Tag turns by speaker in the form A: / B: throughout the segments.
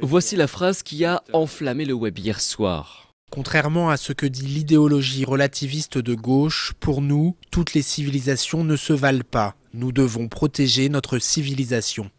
A: Voici la phrase qui a enflammé le web hier soir.
B: Contrairement à ce que dit l'idéologie relativiste de gauche, pour nous, toutes les civilisations ne se valent pas. Nous devons protéger notre civilisation.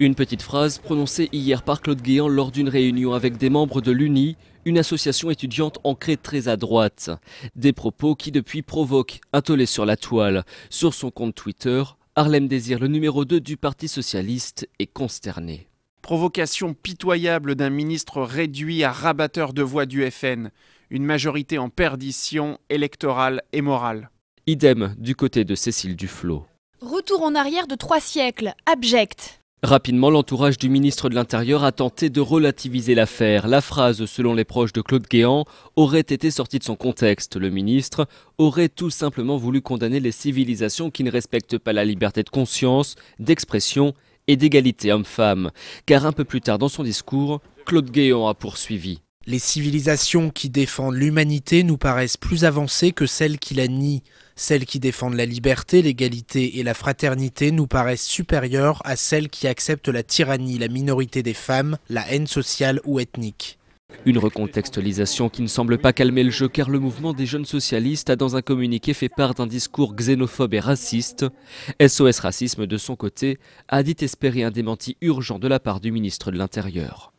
B: Une petite phrase prononcée
A: hier par Claude Guéant lors d'une réunion avec des membres de l'UNI, une association étudiante ancrée très à droite. Des propos qui depuis provoquent un tollé sur la toile. Sur son compte Twitter, Harlem Désir, le numéro 2 du Parti Socialiste, est consterné.
C: Provocation pitoyable d'un ministre réduit à rabatteur de voix du FN, une majorité en perdition électorale et morale.
A: Idem du côté de Cécile Duflot. Retour en arrière de trois siècles, abject. Rapidement, l'entourage du ministre de l'Intérieur a tenté de relativiser l'affaire. La phrase, selon les proches de Claude Guéant, aurait été sortie de son contexte. Le ministre aurait tout simplement voulu condamner les civilisations qui ne respectent pas la liberté de conscience, d'expression et d'égalité homme-femme, car un peu
B: plus tard dans son discours, Claude Guéant a poursuivi. Les civilisations qui défendent l'humanité nous paraissent plus avancées que celles qui la nient. Celles qui défendent la liberté, l'égalité et la fraternité nous paraissent supérieures à celles qui acceptent la tyrannie, la minorité des femmes, la haine sociale ou ethnique.
A: Une recontextualisation qui ne semble pas calmer le jeu car le mouvement des jeunes socialistes a dans un communiqué fait part d'un discours xénophobe et raciste. SOS Racisme de son côté a dit espérer un démenti urgent de la part du ministre de l'Intérieur.